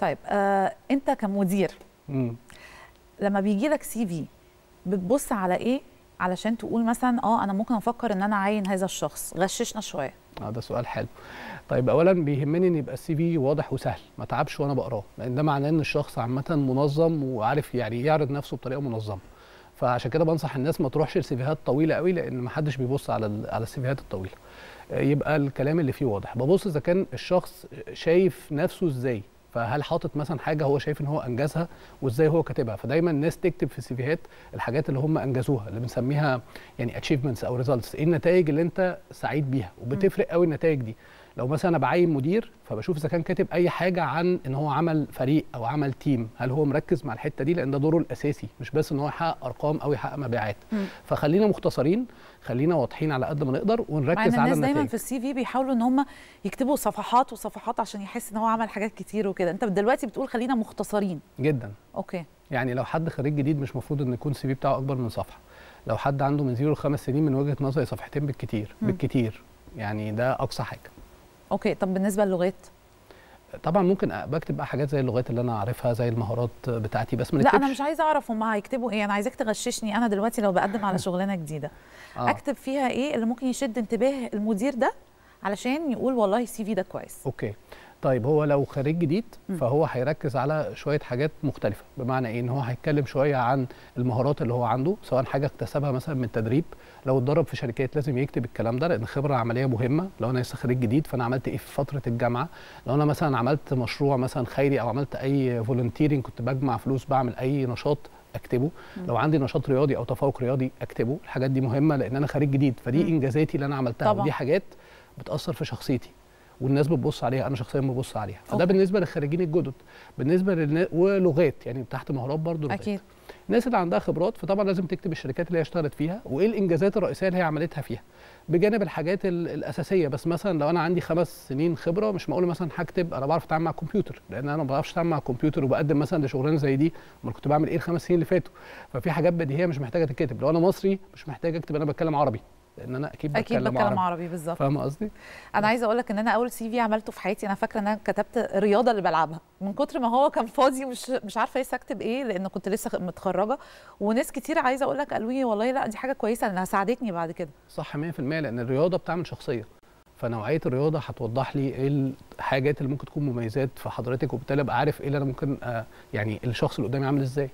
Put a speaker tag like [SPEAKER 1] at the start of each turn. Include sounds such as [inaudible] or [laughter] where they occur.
[SPEAKER 1] طيب آه انت كمدير مم. لما بيجي لك سي في بتبص على ايه علشان تقول مثلا اه انا ممكن افكر ان انا عين هذا الشخص غششنا شويه
[SPEAKER 2] اه ده سؤال حلو طيب اولا بيهمني ان يبقى السي في واضح وسهل ما تعبش وانا بقراه لان ده معناه ان الشخص عامه منظم وعارف يعني يعرض نفسه بطريقه منظمه فعشان كده بنصح الناس ما تروحش لسيفيهات طويله قوي لان ما حدش بيبص على على السيفيهات الطويله آه، يبقى الكلام اللي فيه واضح ببص اذا كان الشخص شايف نفسه ازاي فهل حاطط مثلا حاجه هو شايف ان هو انجزها وازاي هو كاتبها فدايما الناس تكتب في السيفيهات الحاجات اللي هم انجزوها اللي بنسميها يعني اتشيفمنتس او ريزلتس ايه النتائج اللي انت سعيد بيها وبتفرق قوي النتائج دي لو مثلا انا بعين مدير فبشوف اذا كان كاتب اي حاجه عن ان هو عمل فريق او عمل تيم هل هو مركز مع الحته دي لان ده دوره الاساسي مش بس ان هو يحقق ارقام او يحقق مبيعات م. فخلينا مختصرين خلينا واضحين على قد ما نقدر ونركز على الناس دايما في
[SPEAKER 1] السي في بيحاولوا ان هم يكتبوا صفحات وصفحات عشان يحس ان هو عمل حاجات كتير وكده انت دلوقتي بتقول خلينا مختصرين جدا اوكي
[SPEAKER 2] يعني لو حد خريج جديد مش المفروض ان يكون السي في بتاعه اكبر من صفحه لو حد عنده من زيرو لخمس سنين من وجهه نظري صفحتين بالكتير م. بالكتير يعني ده اقصى حاجه اوكي طب بالنسبه للغات طبعا ممكن بكتب بقى حاجات زي اللغات اللي انا عارفها زي المهارات بتاعتي بس ما لا انا
[SPEAKER 1] مش عايزه اعرف هم هيكتبوا ايه انا عايزاك تغششني انا دلوقتي لو بقدم على [laughs] شغلانه جديده آه. اكتب فيها ايه اللي ممكن يشد انتباه المدير ده علشان يقول والله السي في ده كويس
[SPEAKER 2] اوكي طيب هو لو خريج جديد فهو هيركز على شويه حاجات مختلفه بمعنى ايه ان هو هيتكلم شويه عن المهارات اللي هو عنده سواء حاجه اكتسبها مثلا من تدريب لو اتدرب في شركات لازم يكتب الكلام ده لان خبره عمليه مهمه لو انا لسه خريج جديد فانا عملت ايه في فتره الجامعه لو انا مثلا عملت مشروع مثلا خيري او عملت اي فولنتيرنج كنت بجمع فلوس بعمل اي نشاط اكتبه مم. لو عندي نشاط رياضي او تفوق رياضي اكتبه الحاجات دي مهمه لان انا خريج جديد فدي انجازاتي اللي انا عملتها طبعا. ودي حاجات بتاثر في شخصيتي والناس بتبص عليها انا شخصيا ببص عليها فده بالنسبه للخريجين الجدد بالنسبه للنا... ولغات يعني تحت مهارات برضو لغات. اكيد الناس اللي عندها خبرات فطبعا لازم تكتب الشركات اللي هي اشتغلت فيها وايه الانجازات الرئيسيه اللي هي عملتها فيها بجانب الحاجات الاساسيه بس مثلا لو انا عندي خمس سنين خبره مش معقول مثلا هكتب انا بعرف اتعامل مع الكمبيوتر لان انا ما بعرفش اتعامل مع الكمبيوتر وبقدم مثلا لشغلانه زي دي ما كنت بعمل ايه الخمس سنين اللي فاتوا ففي حاجات بديهيه مش محتاجه تتكتب لو انا مصري مش محتاج اكتب انا بتكلم عربي لان انا اكيد, بتكلم أكيد بتكلم, عربي, عربي
[SPEAKER 1] بالظبط فاهمه قصدي انا عايزه اقول لك ان انا اول سي في عملته في حياتي انا فاكره ان انا كتبت الرياضه اللي بلعبها من كتر ما هو كان فاضي مش مش عارفه لسه اكتب ايه لان كنت لسه متخرجه وناس كتير عايزه اقول لك قالوا لي والله لا دي حاجه كويسه لانها ساعدتني بعد كده
[SPEAKER 2] صح 100% لان الرياضه بتعمل شخصيه فنوعيه الرياضه هتوضح لي ايه الحاجات اللي ممكن تكون مميزات في حضرتك وبالتالي ابقى عارف ايه اللي انا ممكن آه، يعني الشخص اللي قدامي عامل ازاي